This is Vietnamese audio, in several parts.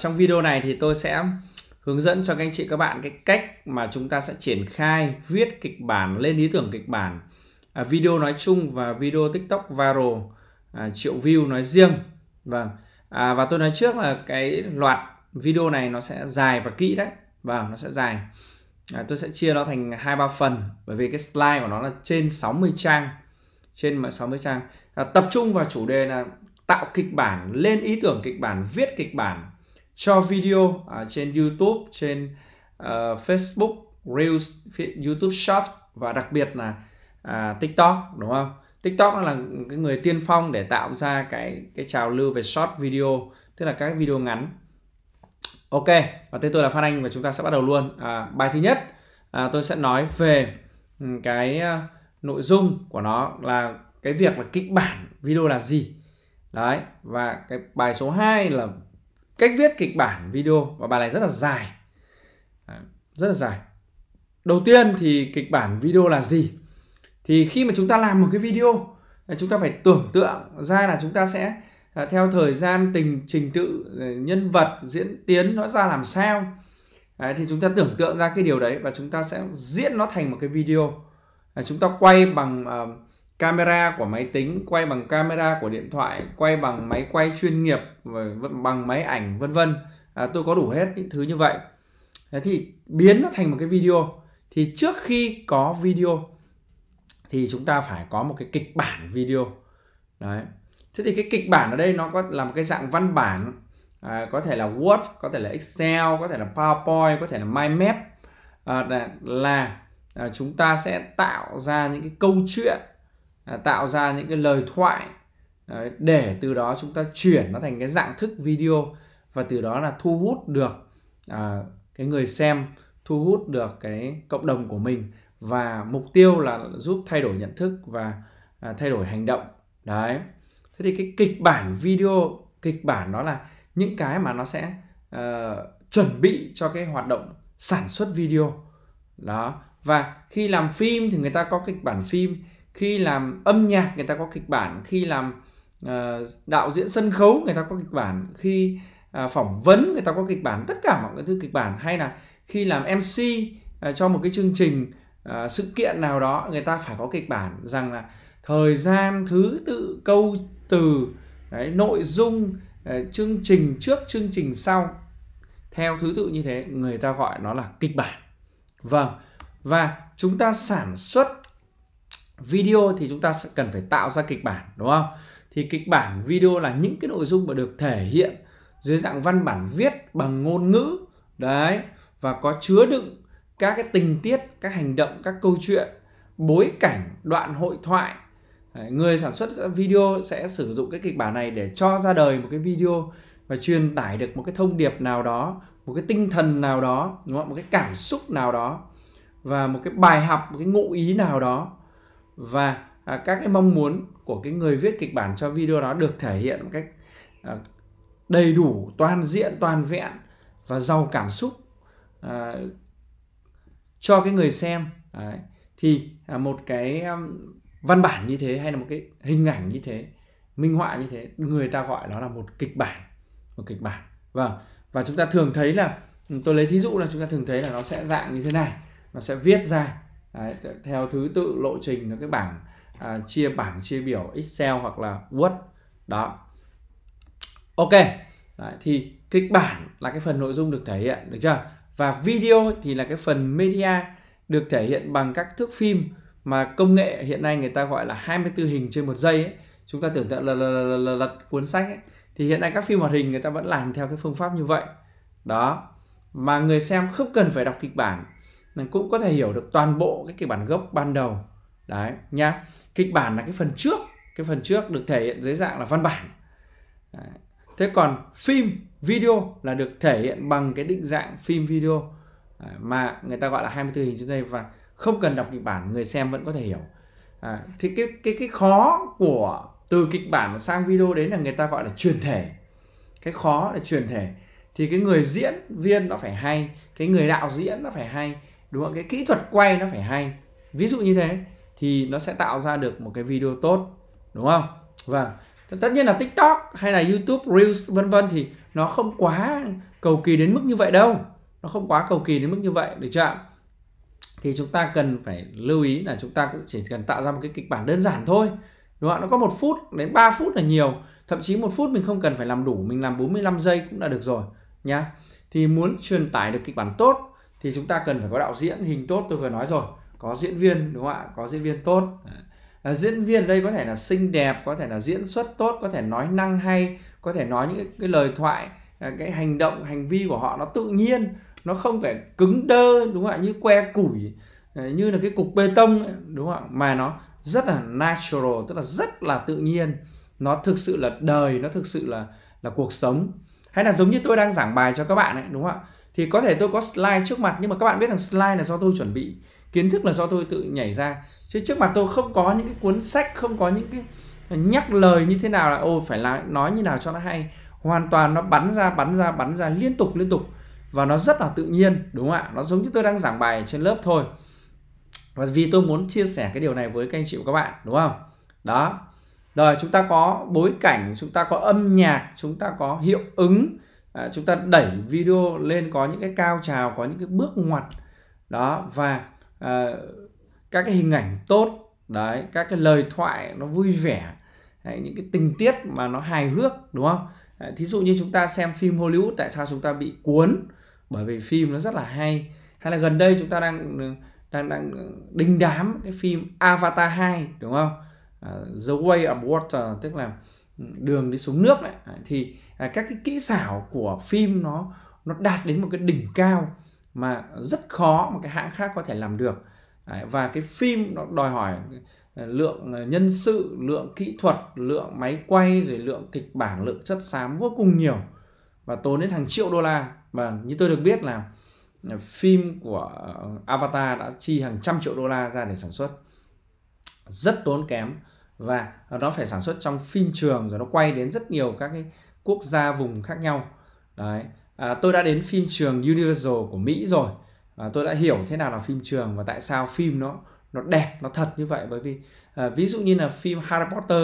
Trong video này thì tôi sẽ hướng dẫn cho các anh chị các bạn cái cách mà chúng ta sẽ triển khai viết kịch bản lên ý tưởng kịch bản à, video nói chung và video TikTok viral à, triệu view nói riêng. Vâng. À, và tôi nói trước là cái loạt video này nó sẽ dài và kỹ đấy. Vâng, nó sẽ dài. À, tôi sẽ chia nó thành hai ba phần bởi vì cái slide của nó là trên 60 trang trên 60 trang à, tập trung vào chủ đề là tạo kịch bản lên ý tưởng kịch bản viết kịch bản cho video à, trên YouTube, trên uh, Facebook, Reels, YouTube Short và đặc biệt là à, TikTok đúng không? TikTok là cái người tiên phong để tạo ra cái cái trào lưu về short video, tức là các video ngắn. Ok, và tên tôi là Phan Anh và chúng ta sẽ bắt đầu luôn. À, bài thứ nhất, à, tôi sẽ nói về ừ, cái uh, nội dung của nó là cái việc là kịch bản video là gì. Đấy, và cái bài số 2 là cách viết kịch bản video và bài này rất là dài rất là dài đầu tiên thì kịch bản video là gì thì khi mà chúng ta làm một cái video chúng ta phải tưởng tượng ra là chúng ta sẽ à, theo thời gian tình trình tự nhân vật diễn tiến nó ra làm sao thì chúng ta tưởng tượng ra cái điều đấy và chúng ta sẽ diễn nó thành một cái video chúng ta quay bằng à, camera của máy tính quay bằng camera của điện thoại quay bằng máy quay chuyên nghiệp bằng máy ảnh vân vân à, tôi có đủ hết những thứ như vậy Thế thì biến nó thành một cái video thì trước khi có video thì chúng ta phải có một cái kịch bản video đấy thế thì cái kịch bản ở đây nó có là một cái dạng văn bản à, có thể là word có thể là excel có thể là powerpoint có thể là mind map à, là, là à, chúng ta sẽ tạo ra những cái câu chuyện Ờ, tạo ra những cái lời thoại Đấy, để từ đó chúng ta chuyển nó thành cái dạng thức video và từ đó là thu hút được à, cái người xem thu hút được cái cộng đồng của mình và mục tiêu là giúp thay đổi nhận thức và à, thay đổi hành động đấy thế thì cái kịch bản video kịch bản đó là những cái mà nó sẽ uh, chuẩn bị cho cái hoạt động sản xuất video đó và khi làm phim thì người ta có kịch bản phim khi làm âm nhạc người ta có kịch bản khi làm ờ, đạo diễn sân khấu người ta có kịch bản khi à, phỏng vấn người ta có kịch bản tất cả mọi cái thứ kịch bản hay là khi làm mc ờ, cho một cái chương trình ờ, sự kiện nào đó người ta phải có kịch bản rằng là thời gian thứ tự câu từ đấy, nội dung chương trình trước chương trình sau theo thứ tự như thế người ta gọi nó là kịch bản vâng và chúng ta sản xuất video thì chúng ta sẽ cần phải tạo ra kịch bản đúng không thì kịch bản video là những cái nội dung mà được thể hiện dưới dạng văn bản viết bằng ngôn ngữ đấy và có chứa đựng các cái tình tiết các hành động các câu chuyện bối cảnh đoạn hội thoại người sản xuất video sẽ sử dụng cái kịch bản này để cho ra đời một cái video và truyền tải được một cái thông điệp nào đó một cái tinh thần nào đó đúng không? một cái cảm xúc nào đó và một cái bài học một cái ngụ ý nào đó và à, các cái mong muốn của cái người viết kịch bản cho video đó được thể hiện một cách à, đầy đủ toàn diện toàn vẹn và giàu cảm xúc à, cho cái người xem Đấy. thì à, một cái um, văn bản như thế hay là một cái hình ảnh như thế minh họa như thế người ta gọi nó là một kịch bản một kịch bản và vâng. và chúng ta thường thấy là tôi lấy thí dụ là chúng ta thường thấy là nó sẽ dạng như thế này nó sẽ viết ra Đấy, theo thứ tự lộ trình là cái bảng à, chia bảng chia biểu Excel hoặc là Word đó ok Đấy, thì kịch bản là cái phần nội dung được thể hiện được chưa và video thì là cái phần media được thể hiện bằng các thước phim mà công nghệ hiện nay người ta gọi là 24 hình trên một giây ấy. chúng ta tưởng tượng là là, là, là, là cuốn sách ấy. thì hiện nay các phim hoạt hình người ta vẫn làm theo cái phương pháp như vậy đó mà người xem không cần phải đọc kịch bản mình cũng có thể hiểu được toàn bộ cái kịch bản gốc ban đầu đấy nhá kịch bản là cái phần trước cái phần trước được thể hiện dưới dạng là văn bản đấy. thế còn phim video là được thể hiện bằng cái định dạng phim video đấy. À, mà người ta gọi là 24 hình trên giây và không cần đọc kịch bản người xem vẫn có thể hiểu à, thì cái cái cái khó của từ kịch bản sang video đấy là người ta gọi là truyền thể cái khó là truyền thể thì cái người diễn viên nó phải hay cái người đạo diễn nó phải hay đúng không cái kỹ thuật quay nó phải hay ví dụ như thế thì nó sẽ tạo ra được một cái video tốt đúng không Vâng tất nhiên là tiktok hay là youtube reels vân vân thì nó không quá cầu kỳ đến mức như vậy đâu nó không quá cầu kỳ đến mức như vậy được chưa thì chúng ta cần phải lưu ý là chúng ta cũng chỉ cần tạo ra một cái kịch bản đơn giản thôi đúng không nó có một phút đến 3 phút là nhiều thậm chí một phút mình không cần phải làm đủ mình làm 45 giây cũng đã được rồi nhá thì muốn truyền tải được kịch bản tốt thì chúng ta cần phải có đạo diễn hình tốt tôi vừa nói rồi có diễn viên đúng không ạ có diễn viên tốt à, diễn viên đây có thể là xinh đẹp có thể là diễn xuất tốt có thể nói năng hay có thể nói những cái, lời thoại à, cái hành động hành vi của họ nó tự nhiên nó không phải cứng đơ đúng không ạ như que củi à, như là cái cục bê tông đúng không ạ mà nó rất là natural tức là rất là tự nhiên nó thực sự là đời nó thực sự là là cuộc sống hay là giống như tôi đang giảng bài cho các bạn ấy đúng không ạ thì có thể tôi có slide trước mặt nhưng mà các bạn biết rằng slide là do tôi chuẩn bị kiến thức là do tôi tự nhảy ra chứ trước mặt tôi không có những cái cuốn sách không có những cái nhắc lời như thế nào là ô phải là nói như nào cho nó hay hoàn toàn nó bắn ra bắn ra bắn ra liên tục liên tục và nó rất là tự nhiên đúng không ạ nó giống như tôi đang giảng bài trên lớp thôi và vì tôi muốn chia sẻ cái điều này với các anh chị và các bạn đúng không đó rồi chúng ta có bối cảnh chúng ta có âm nhạc chúng ta có hiệu ứng à, chúng ta đẩy video lên có những cái cao trào có những cái bước ngoặt đó và à, các cái hình ảnh tốt đấy các cái lời thoại nó vui vẻ đấy, những cái tình tiết mà nó hài hước đúng không đấy, thí dụ như chúng ta xem phim Hollywood tại sao chúng ta bị cuốn bởi vì phim nó rất là hay hay là gần đây chúng ta đang đang đang đinh đám cái phim Avatar 2 đúng không uh, The Way of Water tức là đường đi xuống nước đấy thì à, các cái kỹ xảo của phim nó nó đạt đến một cái đỉnh cao mà rất khó một cái hãng khác có thể làm được và cái phim nó đòi hỏi à, lượng à, nhân sự lượng kỹ thuật lượng máy quay rồi lượng kịch bản lượng chất xám vô cùng nhiều và tốn đến hàng triệu đô la và như tôi được biết là phim của Avatar đã chi hàng trăm triệu đô la ra để sản xuất rất tốn kém và nó phải sản xuất trong phim trường rồi nó quay đến rất nhiều các cái quốc gia vùng khác nhau đấy à, tôi đã đến phim trường Universal của Mỹ rồi và tôi đã hiểu thế nào là phim trường và tại sao phim nó nó đẹp nó thật như vậy bởi vì à, ví dụ như là phim Harry Potter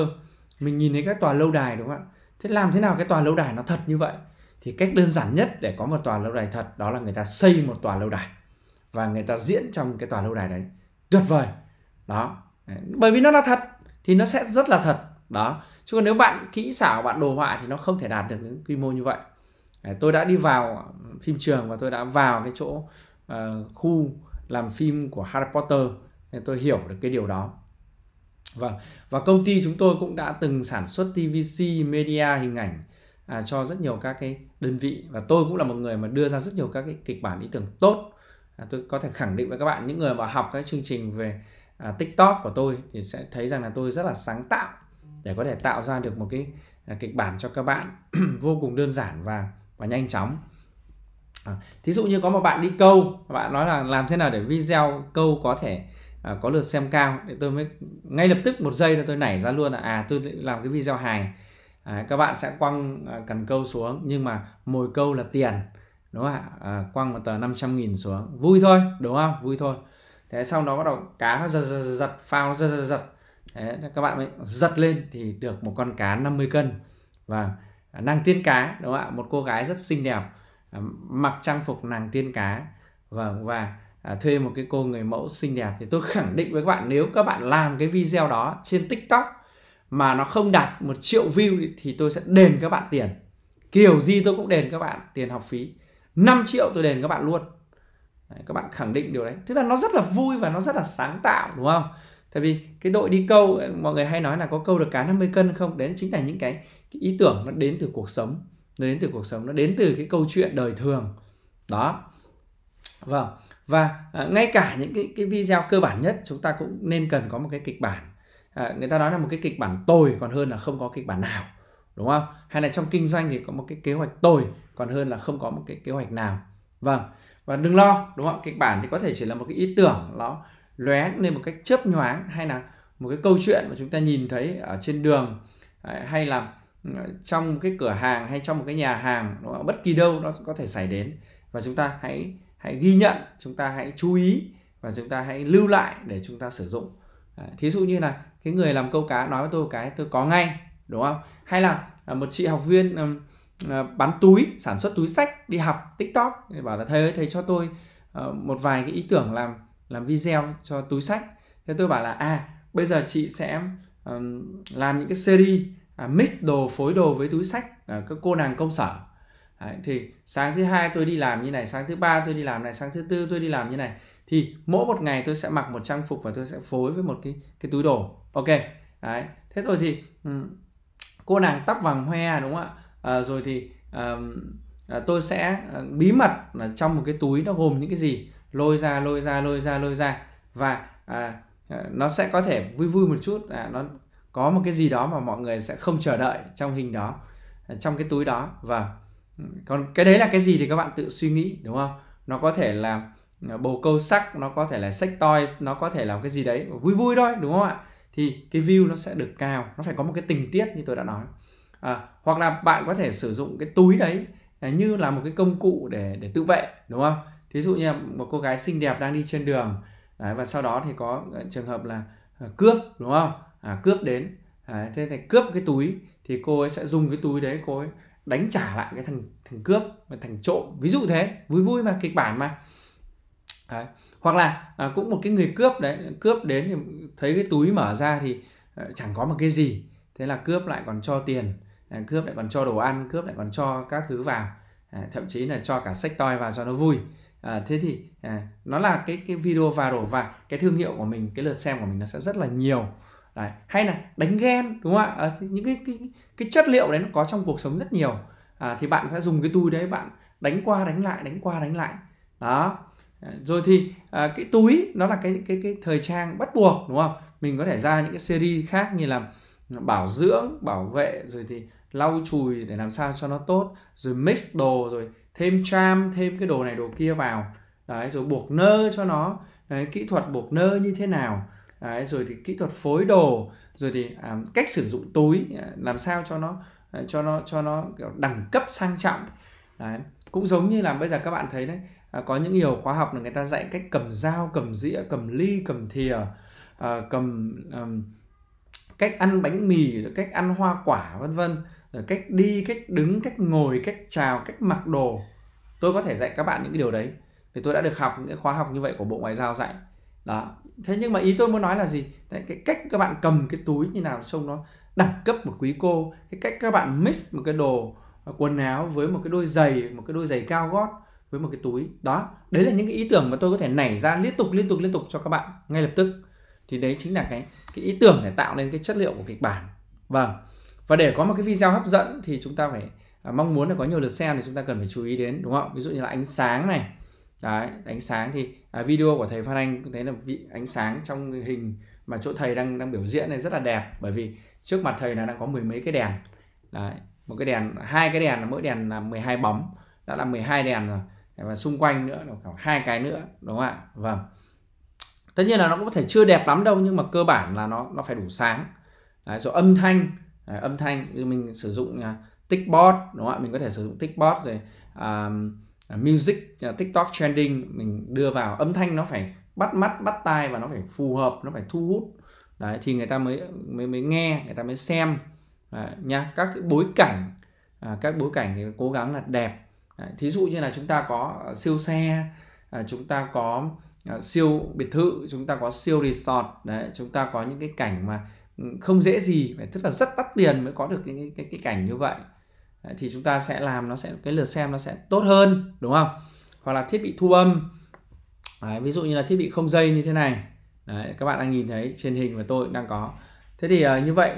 mình nhìn thấy các tòa lâu đài đúng không ạ thế làm thế nào cái tòa lâu đài nó thật như vậy thì cách đơn giản nhất để có một tòa lâu đài thật đó là người ta xây một tòa lâu đài và người ta diễn trong cái tòa lâu đài đấy tuyệt vời đó bởi vì nó là thật thì nó sẽ rất là thật đó chứ còn nếu bạn kỹ xảo bạn đồ họa thì nó không thể đạt được những quy mô như vậy tôi đã đi vào phim trường và tôi đã vào cái chỗ uh, khu làm phim của Harry Potter nên tôi hiểu được cái điều đó và vâng, và công ty chúng tôi cũng đã từng sản xuất TVC media hình ảnh à, cho rất nhiều các cái đơn vị và tôi cũng là một người mà đưa ra rất nhiều các cái kịch bản ý tưởng tốt à, tôi có thể khẳng định với các bạn những người mà học các chương trình về à, tiktok của tôi thì sẽ thấy rằng là tôi rất là sáng tạo để có thể tạo ra được một cái à, kịch bản cho các bạn vô cùng đơn giản và và nhanh chóng à, thí dụ như có một bạn đi câu bạn nói là làm thế nào để video câu có thể à, có lượt xem cao để tôi mới ngay lập tức một giây là tôi nảy ra luôn là à tôi làm cái video hài à, các bạn sẽ quăng à, cần câu xuống nhưng mà mồi câu là tiền đúng không ạ à, quăng một tờ 500 nghìn xuống vui thôi đúng không vui thôi thế sau đó bắt đầu cá nó giật giật giật phao nó giật giật giật các bạn mới giật lên thì được một con cá 50 cân và nàng tiên cá đúng không ạ một cô gái rất xinh đẹp à, mặc trang phục nàng tiên cá và và à, thuê một cái cô người mẫu xinh đẹp thì tôi khẳng định với các bạn nếu các bạn làm cái video đó trên tiktok mà nó không đạt một triệu view thì tôi sẽ đền các bạn tiền kiểu gì tôi cũng đền các bạn tiền học phí 5 triệu tôi đền các bạn luôn Đấy, các bạn khẳng định điều đấy tức là nó rất là vui và nó rất là sáng tạo đúng không tại vì cái đội đi câu mọi người hay nói là có câu được cá 50 cân không đấy chính là những cái, cái ý tưởng nó đến từ cuộc sống nó đến từ cuộc sống nó đến từ cái câu chuyện đời thường đó vâng và à, ngay cả những cái cái video cơ bản nhất chúng ta cũng nên cần có một cái kịch bản à, người ta nói là một cái kịch bản tồi còn hơn là không có kịch bản nào đúng không hay là trong kinh doanh thì có một cái kế hoạch tồi còn hơn là không có một cái kế hoạch nào vâng và đừng lo đúng không kịch bản thì có thể chỉ là một cái ý tưởng nó lóe lên một cách chớp nhoáng hay là một cái câu chuyện mà chúng ta nhìn thấy ở trên đường à, hay là ừ, trong cái cửa hàng hay trong một cái nhà hàng đúng không? bất kỳ đâu nó có thể xảy đến và chúng ta hãy hãy ghi nhận chúng ta hãy chú ý và chúng ta hãy lưu lại để chúng ta sử dụng à, thí dụ như là cái người làm câu cá nói với tôi cái tôi có ngay đúng không hay là à, một chị học viên Ờ, bán túi sản xuất túi sách đi học tiktok thì bảo là thầy thầy cho tôi ờ, một vài cái ý tưởng làm làm video cho túi sách thế tôi bảo là à bây giờ chị sẽ um, làm những cái series à, mix đồ phối đồ với túi sách à, các cô nàng công sở Đấy, thì sáng thứ hai tôi đi làm như này sáng thứ ba tôi đi làm này sáng thứ tư tôi đi làm như này thì mỗi một ngày tôi sẽ mặc một trang phục và tôi sẽ phối với một cái cái túi đồ ok Đấy. thế rồi thì um, cô nàng tóc vàng hoe đúng không ạ à, rồi thì à, tôi sẽ ờ, bí mật là trong một cái túi nó gồm những cái gì lôi ra lôi ra lôi ra lôi ra và à, à, nó sẽ có thể vui vui một chút à, nó có một cái gì đó mà mọi người sẽ không chờ đợi trong hình đó à, trong cái túi đó và ừ, còn cái đấy là cái gì thì các bạn tự suy nghĩ đúng không nó có thể là à, bồ câu sắc nó có thể là sex toys nó có thể là cái gì đấy vui vui thôi đúng không ạ thì cái view nó sẽ được cao nó phải có một cái tình tiết như tôi đã nói à, hoặc là bạn có thể sử dụng cái túi đấy à, như là một cái công cụ để để tự vệ đúng không thí dụ như một cô gái xinh đẹp đang đi trên đường đấy, và sau đó thì có ờ, trường hợp là ờ, cướp đúng không à, cướp đến đấy, à, thế này cướp cái túi thì cô ấy sẽ dùng cái túi đấy cô ấy đánh trả lại cái thằng thằng cướp và thằng trộm ví dụ thế vui vui mà kịch bản mà đấy. hoặc là à, cũng một cái người cướp đấy cướp đến thì thấy cái túi mở ra thì à, chẳng có một cái gì thế là cướp lại còn cho tiền À, cướp lại còn cho đồ ăn cướp lại còn cho các thứ vào à, thậm chí là cho cả sách toi vào cho nó vui à, thế thì à, nó là cái cái video viral và cái thương hiệu của mình cái lượt xem của mình nó sẽ rất là nhiều đấy. hay là đánh ghen đúng không ạ à, những cái, cái cái chất liệu đấy nó có trong cuộc sống rất nhiều à, thì bạn sẽ dùng cái túi đấy bạn đánh qua đánh lại đánh qua đánh lại đó à, rồi thì à, cái túi nó là cái cái cái thời trang bắt buộc đúng không mình có thể ra những cái series khác như là bảo dưỡng bảo vệ rồi thì lau chùi để làm sao cho nó tốt rồi mix đồ rồi thêm charm thêm cái đồ này đồ kia vào đấy rồi buộc nơ cho nó đấy, kỹ thuật buộc nơ như thế nào đấy, rồi thì kỹ thuật phối đồ rồi thì à, cách sử dụng túi à, làm sao cho nó à, cho nó cho nó đẳng cấp sang trọng đấy cũng giống như là bây giờ các bạn thấy đấy à, có những nhiều khóa học là người ta dạy cách cầm dao cầm dĩa cầm ly cầm thìa à, cầm um, cách ăn bánh mì cách ăn hoa quả vân vân cách đi cách đứng cách ngồi cách chào cách mặc đồ tôi có thể dạy các bạn những cái điều đấy thì tôi đã được học những cái khóa học như vậy của bộ ngoại giao dạy đó thế nhưng mà ý tôi muốn nói là gì đấy, cái cách các bạn cầm cái túi như nào trông nó đẳng cấp một quý cô cái cách các bạn mix một cái đồ ờ, quần áo với một cái đôi giày một cái đôi giày cao gót với một cái túi đó đấy là những cái ý tưởng mà tôi có thể nảy ra liên tục liên tục liên tục cho các bạn ngay lập tức thì đấy chính là cái cái ý tưởng để tạo nên cái chất liệu của kịch bản vâng và để có một cái video hấp dẫn thì chúng ta phải à, mong muốn là có nhiều lượt xem thì chúng ta cần phải chú ý đến đúng không ví dụ như là ánh sáng này Đấy, ánh sáng thì à, video của thầy Phan Anh thấy là vị ánh sáng trong hình mà chỗ thầy đang đang biểu diễn này rất là đẹp bởi vì trước mặt thầy là đang có mười mấy cái đèn Đấy, một cái đèn hai cái đèn là mỗi đèn là 12 bóng đã là 12 đèn rồi và xung quanh nữa là khoảng hai cái nữa đúng không ạ vâng tất nhiên là nó cũng có thể chưa đẹp lắm đâu nhưng mà cơ bản là nó nó phải đủ sáng Đấy, rồi âm thanh Đấy, âm thanh mình sử dụng à, tickbot đúng không ạ mình có thể sử dụng tickbot rồi à, à, music à, tiktok trending mình đưa vào âm thanh nó phải bắt mắt bắt tai và nó phải phù hợp nó phải thu hút đấy thì người ta mới mới mới nghe người ta mới xem đấy, nha các cái bối cảnh à, các bối cảnh thì cố gắng là đẹp đấy, thí dụ như là chúng ta có à, siêu xe à, chúng ta có à, siêu biệt thự chúng ta có siêu resort đấy chúng ta có những cái cảnh mà không dễ gì phải tức là rất đắt tiền mới có được cái cái, cái cảnh như vậy thì chúng ta sẽ làm nó sẽ cái lượt xem nó sẽ tốt hơn đúng không hoặc là thiết bị thu âm Đấy, ví dụ như là thiết bị không dây như thế này Đấy, các bạn đang nhìn thấy trên hình và tôi đang có thế thì uh, như vậy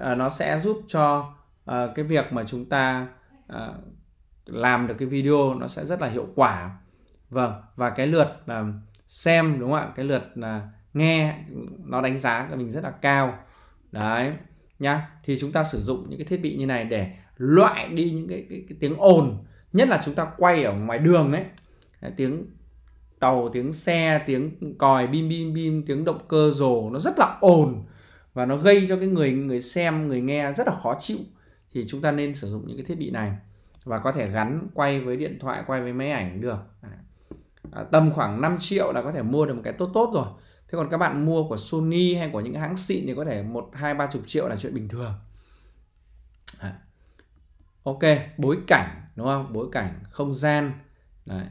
uh, nó sẽ giúp cho uh, cái việc mà chúng ta uh, làm được cái video nó sẽ rất là hiệu quả vâng và cái lượt uh, xem đúng không ạ cái lượt là uh, nghe nó đánh giá của mình rất là cao đấy nhá thì chúng ta sử dụng những cái thiết bị như này để loại đi những cái, cái, cái tiếng ồn nhất là chúng ta quay ở ngoài đường đấy tiếng tàu tiếng xe tiếng còi bim bim bim tiếng động cơ rồ nó rất là ồn và nó gây cho cái người người xem người nghe rất là khó chịu thì chúng ta nên sử dụng những cái thiết bị này và có thể gắn quay với điện thoại quay với máy ảnh được à, tầm khoảng 5 triệu là có thể mua được một cái tốt tốt rồi thế còn các bạn mua của Sony hay của những hãng xịn thì có thể một hai ba chục triệu là chuyện bình thường à. ok bối cảnh đúng không bối cảnh không gian Đấy.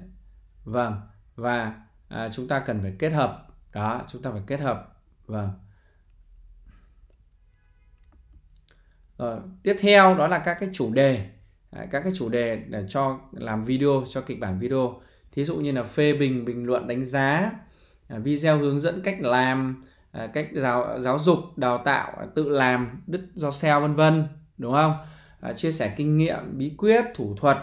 vâng và à, chúng ta cần phải kết hợp đó chúng ta phải kết hợp vâng rồi tiếp theo đó là các cái chủ đề Đấy, các cái chủ đề để cho làm video cho kịch bản video thí dụ như là phê bình bình luận đánh giá À, video hướng dẫn cách làm à, cách giáo giáo dục đào tạo tự làm đứt do sale vân vân đúng không à, chia sẻ kinh nghiệm bí quyết thủ thuật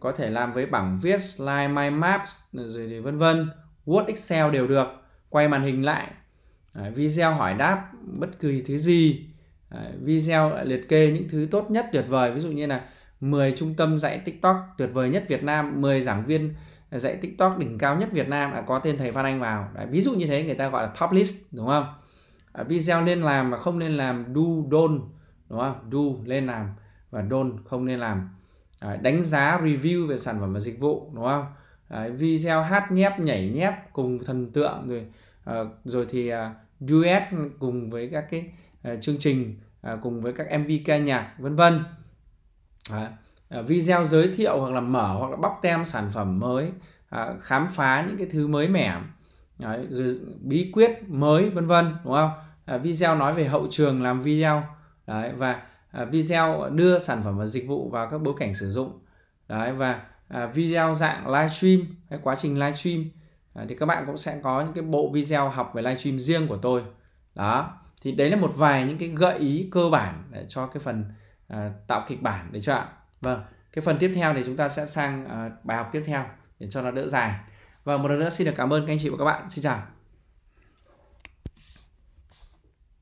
có thể làm với bảng viết slide mind maps rồi thì vân vân word excel đều được quay màn hình lại video hỏi đáp bất kỳ thứ gì video liệt kê những thứ tốt nhất tuyệt vời ví dụ như là 10 trung tâm dạy tiktok tuyệt vời nhất việt nam 10 giảng viên dãy tiktok đỉnh cao nhất việt nam đã có tên thầy phan anh vào Đấy, ví dụ như thế người ta gọi là top list đúng không à, video nên làm và không nên làm do don đúng không do nên làm và don không nên làm à, đánh giá review về sản phẩm và dịch vụ đúng không à, video hát nhép nhảy nhép cùng thần tượng rồi à, rồi thì à, duet cùng với các cái à, chương trình à, cùng với các mv ca nhạc vân vân à, À, video giới thiệu hoặc là mở hoặc là bóc tem sản phẩm mới à, khám phá những cái thứ mới mẻ Đấy, à, rồi bí quyết mới vân vân đúng không à, video nói về hậu trường làm video Đấy, và à, video đưa sản phẩm và dịch vụ vào các bối cảnh sử dụng Đấy, và à, video dạng livestream hay quá trình livestream à, thì các bạn cũng sẽ có những cái bộ video học về livestream riêng của tôi đó thì đấy là một vài những cái gợi ý cơ bản để cho cái phần à, tạo kịch bản để cho ạ Vâng, cái phần tiếp theo thì chúng ta sẽ sang uh, bài học tiếp theo để cho nó đỡ dài. Và một lần nữa xin được cảm ơn các anh chị và các bạn. Xin chào.